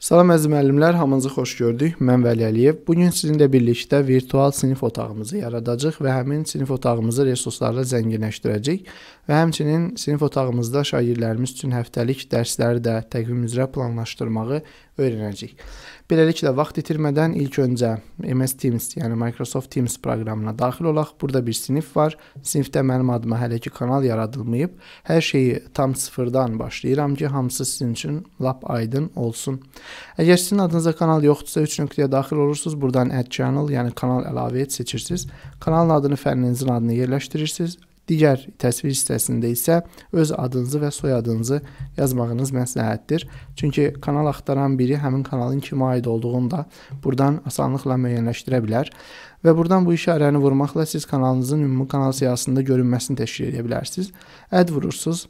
Salam əziz müəllimlər, hamınızı xoş gördük. Mən Vəli Əliyev. Bu gün sizinlə birlikdə virtual sinif otağımızı yaradacağıq və həmin sinif otağımızı resurslarla zənginləşdirəcəyik və həmçinin sinif otağımızda şagirdlərimiz üçün həftəlik dərsləri də təqvim üzrə planlaşdırmağı öyrənəcəyik. Beləliklə vaxt itirmədən ilk öncə MS Teams, yəni Microsoft Teams proqramına daxil olaq. Burada bir sinif var. Sinifdə mənim adıma hələ ki kanal yaradılmayıb. Hər şeyi tam sıfırdan başlayıram ki, hamısı sizin üçün lap aydın olsun. Əgər sizin adınıza kanal yoxdursa, 3 nöqtəyə daxil olursunuz. Burdan add channel, yəni kanal əlavə et seçirsiniz. Kanalın adını, fənninizin adını yerləşdirirsiniz. Digər təsvir hissəsində isə öz adınızı və soyadınızı yazmağınız məsləhətdir. Çünki kanal axtaran biri həmin kanalın kimə aid olduğunu da buradan asanlıqla müəyyənləşdirə bilər və buradan bu işarəni vurmaqla siz kanalınızın ümumi kanal siyahısında görünməsini təşkil edə bilərsiniz. Add vurursunuz.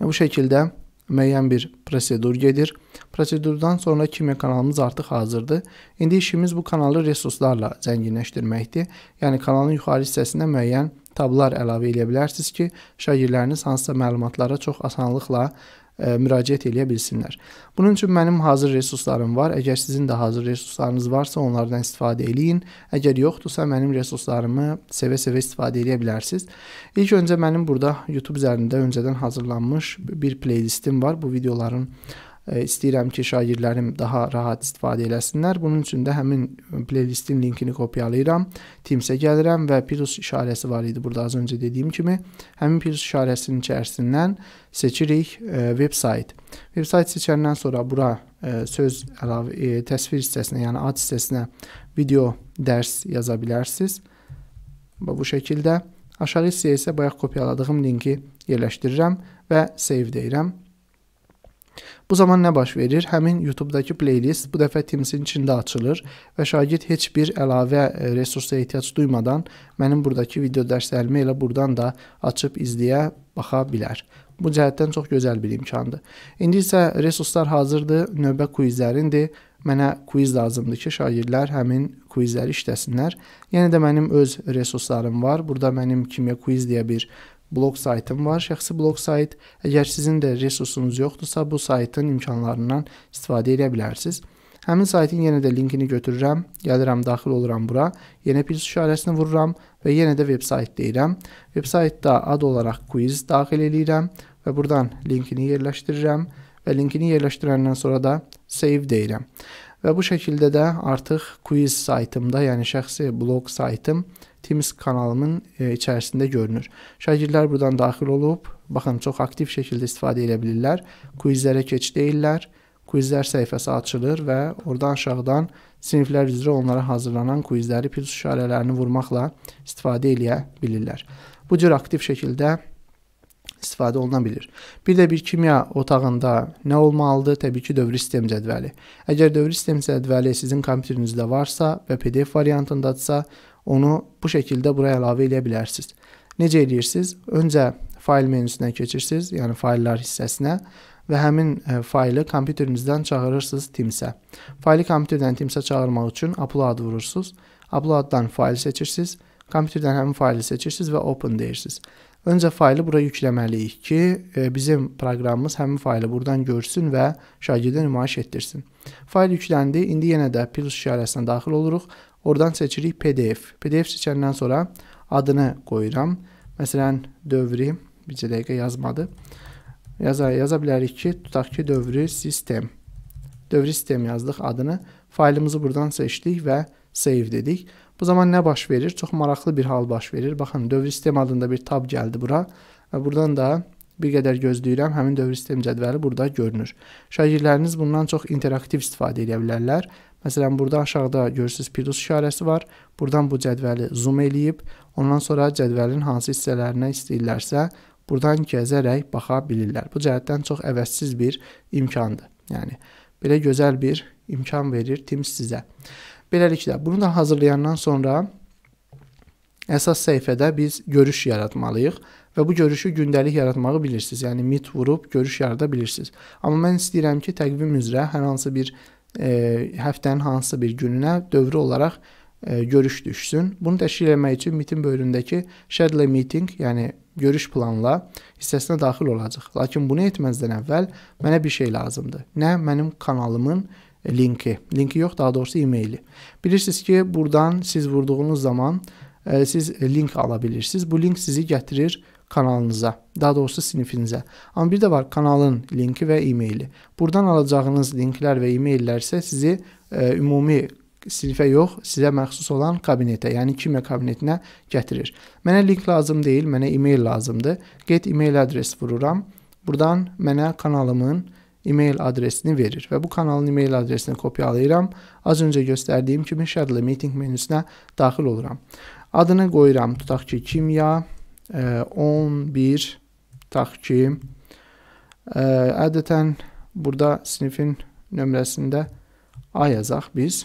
Bu şəkildə müəyyən bir prosedur gedir. Prosedurdan sonra kimya kanalımız artıq hazırdır. İndi işimiz bu kanalı resurslarla zənginləşdirməkdir. Yəni kanalın yuxarı hissəsinə müəyyən tablar əlavə edə bilərsiniz ki, şagirdləriniz hansısa məlumatlara çox asanlıqla E, müraciət eləyə bilsinlər. Bunun üçün mənim hazır resurslarım var. Əgər sizin də hazır resurslarınız varsa, onlardan istifadə eləyin. Əgər yoxdursa, mənim resurslarımı sevə-sevə istifadə eləyə bilərsiniz. İlk öncə mənim burada YouTube üzərində öncədən hazırlanmış bir playlistim var. Bu videoların E, istəyirəm ki, şagirdlərim daha rahat istifadə eləsinlər. Bunun üçün də həmin playlistin linkini kopyalayıram. Teams-ə gəlirəm və plus işarəsi var idi burada az öncə dediyim kimi. Həmin plus işarəsinin içərisindən seçirik e, vebsayt. Vebsayt seçəndən sonra bura e, söz əlavə e, təsvir hissəsinə, yəni ad hissəsinə video dərs yaza bilərsiniz. Və bu şəkildə aşağı hissəyə isə bayaq kopyaladığım linki yerləşdirirəm və save deyirəm. Bu zaman nə baş verir? Həmin YouTube-dakı playlist bu dəfə Teams-in içində açılır və şagird heç bir əlavə e, resursa ehtiyac duymadan mənim buradakı video dərslərimi elə buradan da açıb izləyə baxa bilər. Bu cəhətdən çox gözəl bir imkandır. İndi isə resurslar hazırdır, növbə quizlərindir. Mənə quiz lazımdır ki, şagirdlər həmin quizləri işləsinlər. Yəni də mənim öz resurslarım var. Burada mənim kimya quiz deyə bir blog saytım var, şəxsi blog sayt. Əgər sizin də resursunuz yoxdursa, bu saytın imkanlarından istifadə edə bilərsiniz. Həmin saytın yenə də linkini götürürəm, gəlirəm, daxil oluram bura, yenə pils işarəsini vururam və yenə də veb sayt deyirəm. Veb saytda ad olaraq quiz daxil eləyirəm və buradan linkini yerləşdirirəm və linkini yerləşdirəndən sonra da save deyirəm. Və bu şəkildə də artıq quiz saytımda, yəni şəxsi blog saytım Teams kanalının e, içərisində görünür. Şagirdlər buradan daxil olub, baxın, çox aktiv şəkildə istifadə edə bilirlər. Quizlərə keç deyirlər. Quizlər səhifəsi açılır və orada aşağıdan siniflər üzrə onlara hazırlanan quizləri plus işarələrini vurmaqla istifadə edə bilirlər. Bu cür aktiv şəkildə istifadə oluna bilir. Bir də bir kimya otağında nə olmalıdır? Təbii ki, dövri sistem cədvəli. Əgər dövri sistem cədvəli sizin kompüterinizdə varsa və PDF variantındadsa, onu bu şəkildə bura əlavə edə bilərsiniz. Necə edirsiniz? Öncə fayl menüsünə keçirsiniz, yəni fayllar hissəsinə və həmin e, faylı kompüterinizdən çağırırsınız Teams-ə. Faylı kompüterdən Teams-ə çağırmaq üçün upload vurursunuz. Upload-dan fayl seçirsiniz. Kompüterdən həmin faylı seçirsiniz və open deyirsiniz. Öncə faylı bura yükləməliyik ki, e, bizim proqramımız həmin faylı buradan görsün və şagirdə nümayiş etdirsin. Fayl yükləndi. İndi yenə də plus işarəsinə daxil oluruq Oradan seçirik PDF. PDF seçenden sonra adını qoyuram. Mesela dövri bir dəqiqə yazmadı. Yaza, yaza bilərik ki, tutaq ki, dövrü sistem. Dövri sistem yazdıq adını. Faylımızı buradan seçdik və save dedik. Bu zaman nə baş verir? Çox maraqlı bir hal baş verir. Baxın, dövri sistem adında bir tab gəldi bura. Və buradan da Bir qədər gözləyirəm, həmin dövr sistem cədvəli burada görünür. Şagirdləriniz bundan çox interaktiv istifadə edə bilərlər. Məsələn, burada aşağıda görürsüz plus işarəsi var. Buradan bu cədvəli zoom eləyib, ondan sonra cədvəlin hansı hissələrinə istəyirlərsə, buradan gəzərək baxa bilirlər. Bu cəhətdən çox əvəzsiz bir imkandır. Yəni belə gözəl bir imkan verir Teams sizə. Beləliklə, bunu da hazırlayandan sonra Əsas səhifədə biz görüş yaratmalıyıq və bu görüşü gündəlik yaratmağı bilirsiniz. Yəni mit vurub görüş yarada bilirsiniz. Amma mən istəyirəm ki, təqvim üzrə hər hansı bir e, həftənin hansısa bir gününə dövrü olaraq e, görüş düşsün. Bunu təşkil etmək üçün mitin böyründəki schedule meeting, yəni görüş planla hissəsinə daxil olacaq. Lakin bunu etməzdən əvvəl mənə bir şey lazımdır. Nə mənim kanalımın linki, linki yox, daha doğrusu e-maili. Bilirsiniz ki, burdan siz vurduğunuz zaman siz link ala bilirsiniz. Bu link sizi gətirir kanalınıza, daha doğrusu sinifinizə. Amma bir də var kanalın linki və e-maili. Burdan alacağınız linklər və e-maillər isə sizi ə, e, ümumi sinifə yox, sizə məxsus olan kabinetə, yəni kimya kabinetinə gətirir. Mənə link lazım deyil, mənə e-mail lazımdır. Get e-mail adres vururam. Burdan mənə kanalımın e-mail adresini verir və bu kanalın e-mail adresini kopyalayıram. Az öncə göstərdiyim kimi Schedule Meeting menüsünə daxil oluram. Adını qoyuram, tutaq ki, kimya 11 e, tutaq ki, ədətən e, burada sinifin nömrəsində A yazaq biz.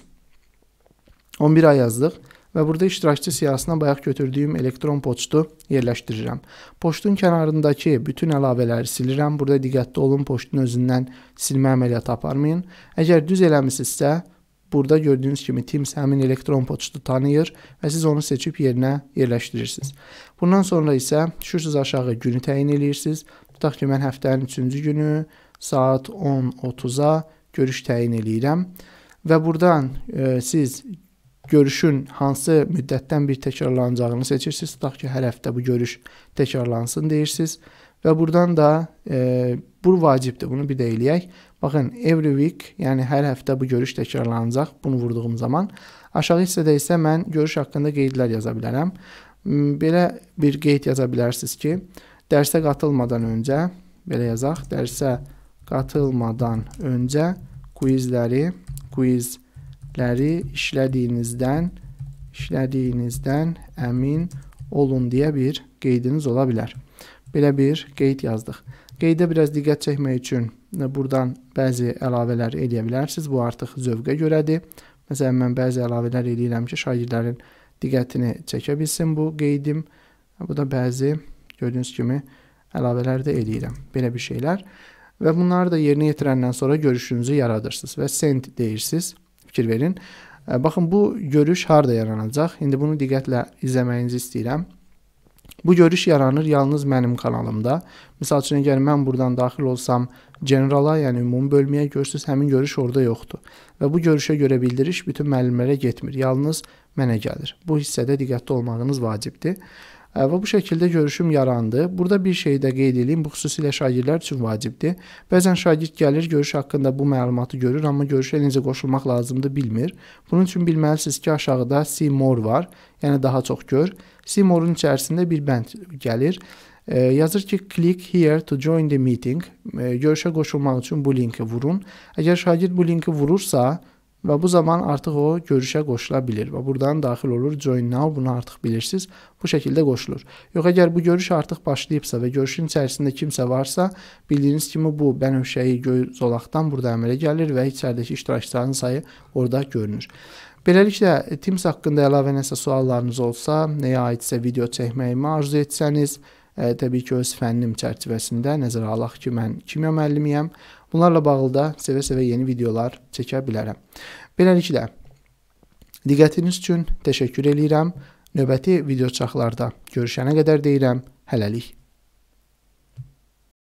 11 A yazdıq və burada iştirakçı siyahısına bayaq götürdüyüm elektron poçtu yerləşdirirəm. Poçtun kənarındakı bütün əlavələri silirəm. Burada diqqətli olun, poçtun özündən silmə əməliyyatı aparmayın. Əgər düz eləmisinizsə, Burada gördüyünüz kimi Teams həmin elektron poçtu tanıyır və siz onu seçib yerinə yerləşdirirsiniz. Bundan sonra isə düşürsüz aşağı günü təyin edirsiniz. Tutaq ki, mən həftənin 3-cü günü saat 10:30-a görüş təyin eləyirəm və buradan e, siz görüşün hansı müddətdən bir təkrarlanacağını seçirsiniz. Tutaq ki, hər həftə bu görüş təkrarlansın deyirsiniz Və burdan da e, bu vacibdir. Bunu bir də eləyək. Baxın, every week, yəni hər həftə bu görüş təkrarlanacaq. Bunu vurduğum zaman aşağı hissədə isə mən görüş haqqında qeydlər yaza bilərəm. Belə bir qeyd yaza bilərsiniz ki, dərsə qatılmadan öncə belə yazaq, dərsə qatılmadan öncə quizləri, quizləri işlədiyinizdən işlədiyinizdən əmin olun deyə bir qeydiniz ola bilər belə bir qeyd yazdıq. Qeydə biraz diqqət çəkmək üçün burdan bəzi əlavələr eləyə bilərsiniz. Bu artıq zövqə görədir. Məsələn, mən bəzi əlavələr eləyirəm ki, şagirdlərin diqqətini çəkə bilsin bu qeydim. Bu da bəzi gördüyünüz kimi əlavələr də eləyirəm. Belə bir şeylər. Və bunları da yerinə yetirəndən sonra görüşünüzü yaradırsınız və send deyirsiniz. Fikir verin. Baxın bu görüş harda yaranacaq? İndi bunu diqqətlə izləməyinizi istəyirəm. Bu görüş yaranır yalnız mənim kanalımda. Məsəl üçün əgər mən buradan daxil olsam generala, yəni ümumi bölməyə görürsüz, həmin görüş orada yoxdur. Və bu görüşə görə bildiriş bütün müəllimlərə getmir, yalnız mənə gəlir. Bu hissədə diqqətli olmağınız vacibdir. Və bu şəkildə görüşüm yarandı. Burada bir şey də qeyd edeyim, bu xüsusilə şagirdlər üçün vacibdir. Bəzən şagird gəlir, görüş haqqında bu məlumatı görür, amma görüşə necə qoşulmaq lazımdır bilmir. Bunun üçün bilməlisiniz ki, aşağıda See More var, yəni daha çox gör. See More-un içərisində bir bənd gəlir. E, yazır ki, click here to join the meeting. E, görüşə qoşulmaq üçün bu linki vurun. Əgər şagird bu linki vurursa, və bu zaman artıq o görüşə qoşula bilir və burdan daxil olur join now bunu artıq bilirsiniz. Bu şəkildə qoşulur. Yox əgər bu görüş artıq başlayıbsa və görüşün içərisində kimsə varsa, bildiyiniz kimi bu bənövşəyi göy zolaqdan burada əmələ gəlir və içəridəki iştirakçıların sayı orada görünür. Beləliklə e, Teams haqqında əlavə nəsə suallarınız olsa, nəyə aidsə video çəkməyimi arzu etsəniz, Ə, e, təbii ki, öz fənnim çərçivəsində nəzərə alaq ki, mən kimya müəllimiyəm. Bunlarla bağlı da sevə-sevə yeni videolar çəkə bilərəm. Beləliklə, diqqətiniz üçün təşəkkür eləyirəm. Növbəti video çaxlarda görüşənə qədər deyirəm, hələlik.